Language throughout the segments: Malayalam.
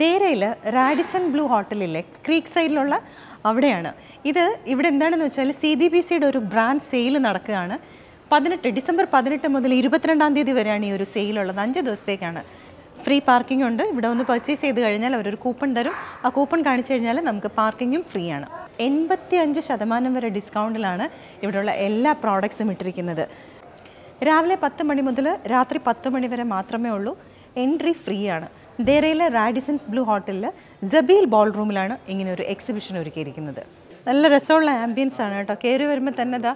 ദേരയിൽ റാഡിസൺ ബ്ലൂ ഹോട്ടലിലെ ക്രീക്ക് സൈഡിലുള്ള അവിടെയാണ് ഇത് ഇവിടെ എന്താണെന്ന് വെച്ചാൽ സി ബി ബി സിയുടെ ഒരു ബ്രാൻഡ് സെയിൽ നടക്കുകയാണ് പതിനെട്ട് ഡിസംബർ പതിനെട്ട് മുതൽ ഇരുപത്തിരണ്ടാം തീയതി വരെയാണ് ഈ ഒരു സെയിലുള്ളത് അഞ്ച് ദിവസത്തേക്കാണ് ഫ്രീ പാർക്കിംഗ് ഉണ്ട് ഇവിടെ ഒന്ന് പർച്ചേസ് ചെയ്ത് കഴിഞ്ഞാൽ അവരൊരു കൂപ്പൺ തരും ആ കൂപ്പൺ കാണിച്ചു കഴിഞ്ഞാൽ നമുക്ക് പാർക്കിങ്ങും ഫ്രീ ആണ് എൺപത്തി അഞ്ച് ശതമാനം വരെ ഡിസ്കൗണ്ടിലാണ് ഇവിടെയുള്ള എല്ലാ പ്രോഡക്ട്സും ഇട്ടിരിക്കുന്നത് രാവിലെ പത്ത് മണി മുതൽ രാത്രി പത്ത് മണി വരെ മാത്രമേ ഉള്ളൂ എൻട്രി ഫ്രീ ആണ് ദേരയിലെ റാഡിസൻസ് ബ്ലൂ ഹോട്ടലിൽ ജബീൽ ബോൾ റൂമിലാണ് ഇങ്ങനെ ഒരു എക്സിബിഷൻ ഒരുക്കിയിരിക്കുന്നത് നല്ല രസമുള്ള ആംബിയൻസ് ആണ് കേട്ടോ കയറി വരുമ്പോൾ തന്നെ ഇതാ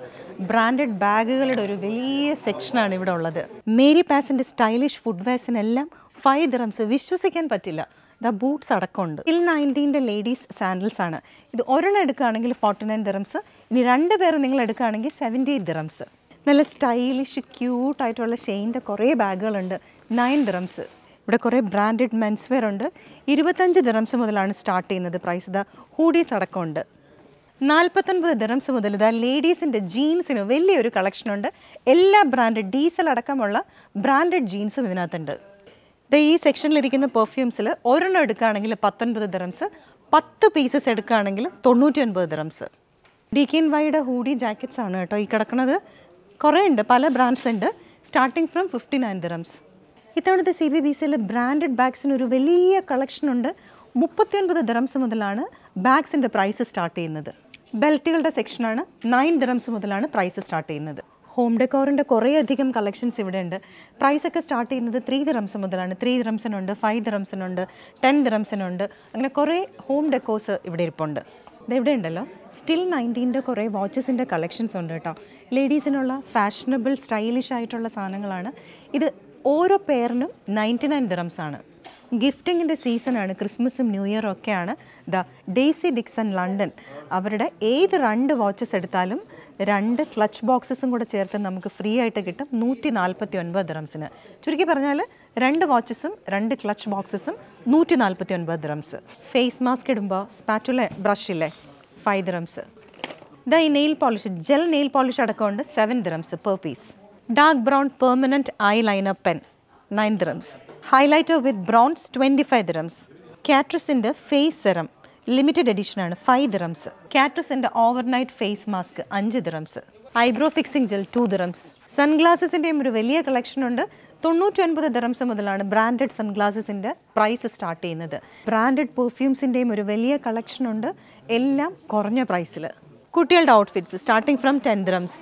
ബ്രാൻഡഡ് ബാഗുകളുടെ ഒരു വലിയ സെക്ഷനാണ് ഇവിടെ ഉള്ളത് മേരി പാസിൻ്റെ സ്റ്റൈലിഷ് ഫുഡ്വെയർസിനെല്ലാം ഫൈവ് ദ്രംസ് വിശ്വസിക്കാൻ പറ്റില്ല ദ ബൂട്ട്സ് അടക്കമുണ്ട് ഇൽ നയൻറ്റീൻ്റെ ലേഡീസ് സാൻഡൽസ് ആണ് ഇത് ഒരെണ്ണം എടുക്കുകയാണെങ്കിൽ ഫോർട്ടി നയൻ ദ്രംസ് ഇനി രണ്ട് പേര് നിങ്ങൾ എടുക്കുകയാണെങ്കിൽ സെവൻറ്റി എയ്റ്റ് ദ്രംസ് നല്ല സ്റ്റൈലിഷ് ക്യൂട്ടായിട്ടുള്ള ഷെയിൻ്റെ കുറേ ബാഗുകളുണ്ട് നയൻ ദ്രംസ് ഇവിടെ കുറേ ബ്രാൻഡഡ് മെൻസ് വെയർ ഉണ്ട് ഇരുപത്തഞ്ച് ദിറംസ് മുതലാണ് സ്റ്റാർട്ട് ചെയ്യുന്നത് പ്രൈസ് ഇതാ ഹൂഡീസ് അടക്കമുണ്ട് നാൽപ്പത്തൊൻപത് ദിറംസ് മുതൽ ഇതാ ലേഡീസിൻ്റെ ജീൻസിന് വലിയൊരു കളക്ഷനുണ്ട് എല്ലാ ബ്രാൻഡഡ് ഡീസൽ അടക്കമുള്ള ബ്രാൻഡഡ് ജീൻസും ഇതിനകത്തുണ്ട് ഇത് ഈ സെക്ഷനിലിരിക്കുന്ന പെർഫ്യൂംസിൽ ഒരെണ്ണം എടുക്കുകയാണെങ്കിൽ പത്തൊൻപത് ദിറംസ് പത്ത് പീസസ് എടുക്കുകയാണെങ്കിൽ തൊണ്ണൂറ്റി ഒൻപത് ദിറംസ് ഡി കെ എൻ വൈയുടെ ഹൂഡി ജാക്കറ്റ്സ് ആണ് കേട്ടോ ഈ കിടക്കുന്നത് കുറേ ഉണ്ട് പല ബ്രാൻഡ്സ് ഉണ്ട് starting from fifty nine dirhams ഇത്തവണത്തെ സി ബി ബി സിയിലെ ബ്രാൻഡഡ് ബാഗ്സിന് ഒരു വലിയ കളക്ഷൻ ഉണ്ട് മുപ്പത്തിയൊൻപത് ദിറംസ് മുതലാണ് ബാഗ്സിൻ്റെ പ്രൈസ് സ്റ്റാർട്ട് ചെയ്യുന്നത് ബെൽറ്റുകളുടെ സെക്ഷനാണ് നയൻ ദിറംസ് മുതലാണ് പ്രൈസ് സ്റ്റാർട്ട് ചെയ്യുന്നത് ഹോം ഡെക്കോറിൻ്റെ കുറേയധികം കളക്ഷൻസ് ഇവിടെ ഉണ്ട് പ്രൈസൊക്കെ സ്റ്റാർട്ട് ചെയ്യുന്നത് ത്രീ ദിറംസ് മുതലാണ് ത്രീ ദിറംസിനുണ്ട് ഫൈവ് ദിറംസിനുണ്ട് ടെൻ ദിറംസിനുണ്ട് അങ്ങനെ കുറേ ഹോം ഡെക്കോസ് ഇവിടെ ഇരിപ്പുണ്ട് ഇതെവിടെ ഉണ്ടല്ലോ സ്റ്റിൽ നയൻറ്റീൻ്റെ കുറേ വാച്ചസിൻ്റെ കളക്ഷൻസ് ഉണ്ട് കേട്ടോ ലേഡീസിനുള്ള ഫാഷനബിൾ സ്റ്റൈലിഷ് ആയിട്ടുള്ള സാധനങ്ങളാണ് ഇത് ഓരോ പേരിനും നയൻറ്റി നയൻ ദിറംസ് ആണ് ഗിഫ്റ്റിങ്ങിൻ്റെ സീസണാണ് ക്രിസ്മസും ന്യൂ ഇയറും ഒക്കെയാണ് ദ ഡെയ്സി ഡിക്സൺ ലണ്ടൻ അവരുടെ ഏത് രണ്ട് വാച്ചസ് എടുത്താലും രണ്ട് ക്ലച്ച് ബോക്സസും കൂടെ ചേർത്ത് നമുക്ക് ഫ്രീ ആയിട്ട് കിട്ടും നൂറ്റി നാൽപ്പത്തി ഒൻപത് ഡ്രംസിന് ചുരുക്കി പറഞ്ഞാൽ രണ്ട് വാച്ചസും രണ്ട് ക്ലച്ച് ബോക്സസും നൂറ്റി നാൽപ്പത്തി ഒൻപത് ഡ്രംസ് ഫേസ് മാസ്ക് ഇടുമ്പോൾ സ്പാറ്റുല ബ്രഷില്ലേ ഫൈവ് ഡ്രംസ് ദ ഈ nail polish gel nail polish അടക്കമുണ്ട് seven dirhams per piece dark brown permanent eye liner pen nine dirhams highlighter with brows twenty five dirhams കാട്രസിൻ്റെ ഫേസ് സെറം ലിമിറ്റഡ് എഡിഷനാണ് ഫൈവ് ദിറംസ് കാട്രസിൻ്റെ ഓവർനൈറ്റ് ഫേസ് മാസ്ക് അഞ്ച് dirhams eyebrow fixing gel two dirhams സൺഗ്ലാസസിൻ്റെയും ഒരു വലിയ കളക്ഷൻ ഉണ്ട് തൊണ്ണൂറ്റി ഒൻപത് ദിറംസ് മുതലാണ് ബ്രാൻഡഡ് സൺഗ്ലാസസിൻ്റെ പ്രൈസ് സ്റ്റാർട്ട് ചെയ്യുന്നത് ബ്രാൻഡഡ് പെർഫ്യൂംസിൻ്റെയും ഒരു വലിയ കളക്ഷൻ ഉണ്ട് എല്ലാം കുറഞ്ഞ പ്രൈസിൽ കുട്ടികളുടെ outfits starting from ten dirhams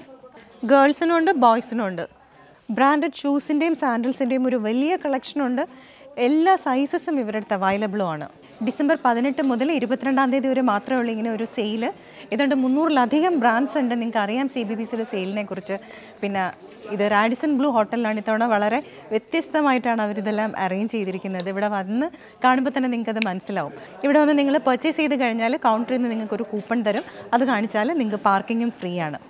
ഗേൾസിനും ഉണ്ട് ബോയ്സിനും ഉണ്ട് ബ്രാൻഡഡ് ഷൂസിൻ്റെയും സാൻഡിൽസിൻ്റെയും ഒരു വലിയ കളക്ഷനുണ്ട് എല്ലാ സൈസസും ഇവരുടെ അവൈലബിളും ആണ് ഡിസംബർ പതിനെട്ട് മുതൽ ഇരുപത്തിരണ്ടാം തീയതി വരെ മാത്രമേ ഉള്ളൂ ഇങ്ങനെ ഒരു സെയിൽ ഇതുകൊണ്ട് മുന്നൂറിലധികം ബ്രാൻഡ്സ് ഉണ്ട് നിങ്ങൾക്ക് അറിയാം സി ബി ബി സിയുടെ സെയിലിനെ കുറിച്ച് പിന്നെ ഇത് റാഡിസൺ ബ്ലൂ ഹോട്ടലിലാണ് ഇത്തവണ വളരെ വ്യത്യസ്തമായിട്ടാണ് അവരിതെല്ലാം അറേഞ്ച് ചെയ്തിരിക്കുന്നത് ഇവിടെ വന്ന് കാണുമ്പോൾ തന്നെ നിങ്ങൾക്കത് മനസ്സിലാവും ഇവിടെ വന്ന് നിങ്ങൾ പർച്ചേസ് ചെയ്ത് കഴിഞ്ഞാൽ കൗണ്ടറിൽ നിന്ന് നിങ്ങൾക്കൊരു കൂപ്പൺ തരും അത് കാണിച്ചാൽ നിങ്ങൾക്ക് പാർക്കിങ്ങും ഫ്രീ ആണ്